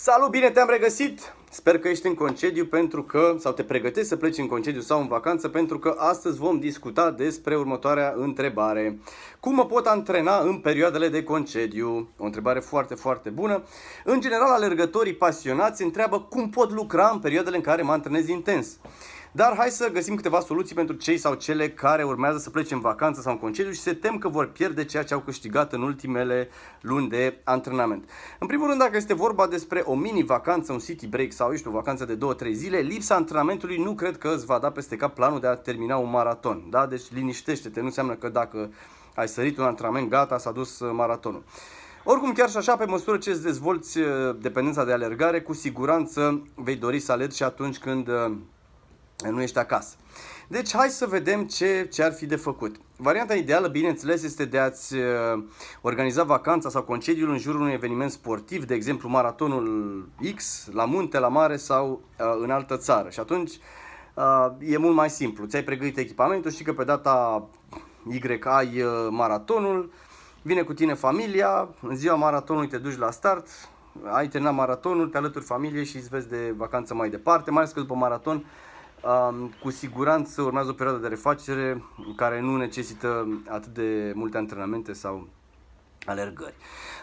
Salut, bine te-am regăsit! Sper că ești în concediu pentru că, sau te pregătești să pleci în concediu sau în vacanță pentru că astăzi vom discuta despre următoarea întrebare. Cum mă pot antrena în perioadele de concediu? O întrebare foarte, foarte bună. În general, alergătorii pasionați întreabă cum pot lucra în perioadele în care mă antrenez intens. Dar hai să găsim câteva soluții pentru cei sau cele care urmează să plece în vacanță sau în concediu și se tem că vor pierde ceea ce au câștigat în ultimele luni de antrenament. În primul rând, dacă este vorba despre o mini-vacanță, un city break sau, știu, o vacanță de 2-3 zile, lipsa antrenamentului nu cred că îți va da peste cap planul de a termina un maraton. Da? Deci liniștește-te, nu înseamnă că dacă ai sărit un antrenament, gata, s-a dus uh, maratonul. Oricum, chiar și așa, pe măsură ce îți dezvolți uh, dependența de alergare, cu siguranță vei dori să alergi și atunci când uh, nu ești acasă. Deci hai să vedem ce, ce ar fi de făcut. Varianta ideală, bineînțeles, este de a-ți uh, organiza vacanța sau concediul în jurul unui eveniment sportiv, de exemplu maratonul X, la munte, la mare sau uh, în altă țară. Și atunci uh, e mult mai simplu. Ți-ai pregătit echipamentul, știi că pe data Y ai uh, maratonul, vine cu tine familia, în ziua maratonului te duci la start, ai terminat maratonul, te alături familiei și îți vezi de vacanță mai departe, mai ales că după maraton Um, cu siguranță urmează o perioadă de refacere care nu necesită atât de multe antrenamente sau alergări.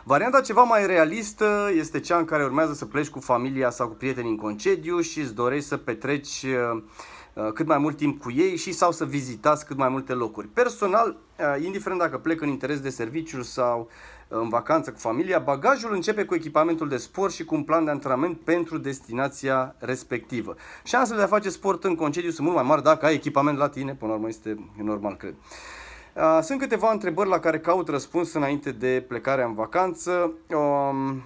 Varianta ceva mai realistă este cea în care urmează să pleci cu familia sau cu prietenii în concediu și îți dorești să petreci Uh, cât mai mult timp cu ei și sau să vizitați cât mai multe locuri. Personal, uh, indiferent dacă plec în interes de serviciu sau uh, în vacanță cu familia, bagajul începe cu echipamentul de sport și cu un plan de antrenament pentru destinația respectivă. Șansele de a face sport în concediu sunt mult mai mari dacă ai echipament la tine, până la urmă este normal, cred. Sunt câteva întrebări la care caut răspuns înainte de plecarea în vacanță. Um,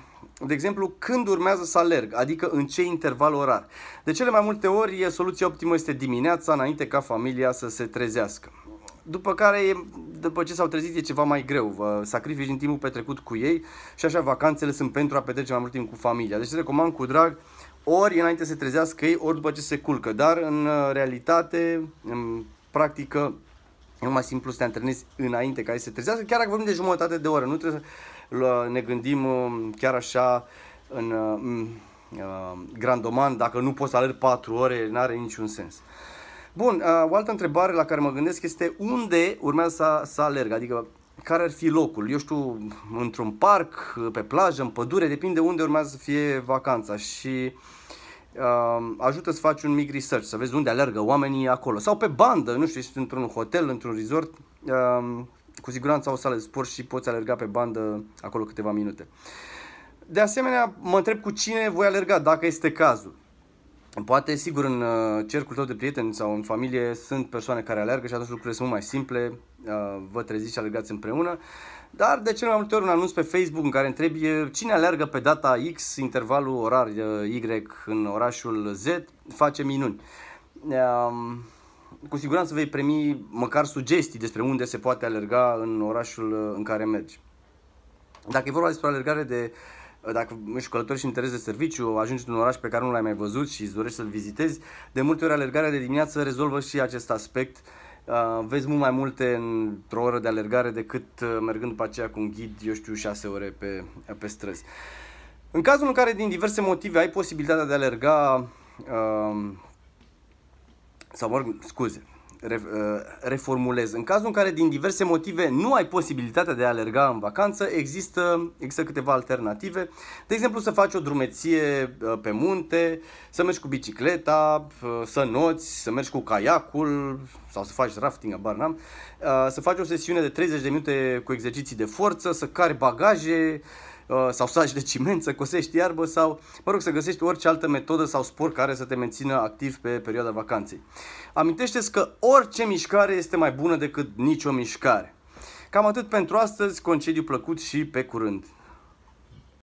de exemplu, când urmează să alerg, adică în ce interval orar. De cele mai multe ori, soluția optimă este dimineața, înainte ca familia să se trezească. După care, după ce s-au trezit, e ceva mai greu. Vă sacrifici din timpul petrecut cu ei și așa vacanțele sunt pentru a petrece mai mult timp cu familia. Deci recomand cu drag ori înainte să se trezească ei, ori după ce se culcă. Dar în uh, realitate, în practică, e mai simplu să te antrenezi înainte ca ei să se trezească, chiar dacă vorbim de jumătate de oră. Nu trebuie să ne gândim uh, chiar așa în uh, uh, grandoman, dacă nu poți să alergi 4 ore, nu are niciun sens. Bun, o altă întrebare la care mă gândesc este unde urmează să, să alerg, adică care ar fi locul, eu știu, într-un parc, pe plajă, în pădure, depinde unde urmează să fie vacanța și uh, ajută să faci un mic research, să vezi unde alergă oamenii acolo sau pe bandă, nu știu, ești într-un hotel, într-un resort, uh, cu siguranță au sală de sport și poți alerga pe bandă acolo câteva minute. De asemenea, mă întreb cu cine voi alerga, dacă este cazul. Poate, sigur, în uh, cercul tău de prieteni sau în familie sunt persoane care alergă și atunci lucrurile sunt mai simple, uh, vă treziți și alergați împreună, dar de cel mai multe ori un anunț pe Facebook în care întrebi cine alergă pe data X, intervalul orar uh, Y în orașul Z, face minuni cu siguranță vei primi măcar sugestii despre unde se poate alerga în orașul uh, în care mergi. Dacă e vorba despre alergare de uh, dacă ești călător și interes de serviciu, ajungi într-un oraș pe care nu l-ai mai văzut și îți dorești să-l vizitezi, de multe ori alergarea de dimineață rezolvă și acest aspect. Uh, vezi mult mai multe într-o oră de alergare decât mergând după aceea cu un ghid, eu știu, 6 ore pe, pe străzi. În cazul în care din diverse motive ai posibilitatea de a alerga sau mă rog, scuze, uh, reformulez. În cazul în care din diverse motive nu ai posibilitatea de a alerga în vacanță, există, există câteva alternative. De exemplu, să faci o drumeție uh, pe munte, să mergi cu bicicleta, uh, să noți, să mergi cu caiacul sau să faci rafting, abar n-am, să faci o sesiune de 30 de minute cu exerciții de forță, să cari bagaje, Uh, sau saci de ciment, să cosești iarbă sau, mă rog, să găsești orice altă metodă sau sport care să te mențină activ pe perioada vacanței. Amintește-ți că orice mișcare este mai bună decât nicio mișcare. Cam atât pentru astăzi, concediu plăcut și pe curând!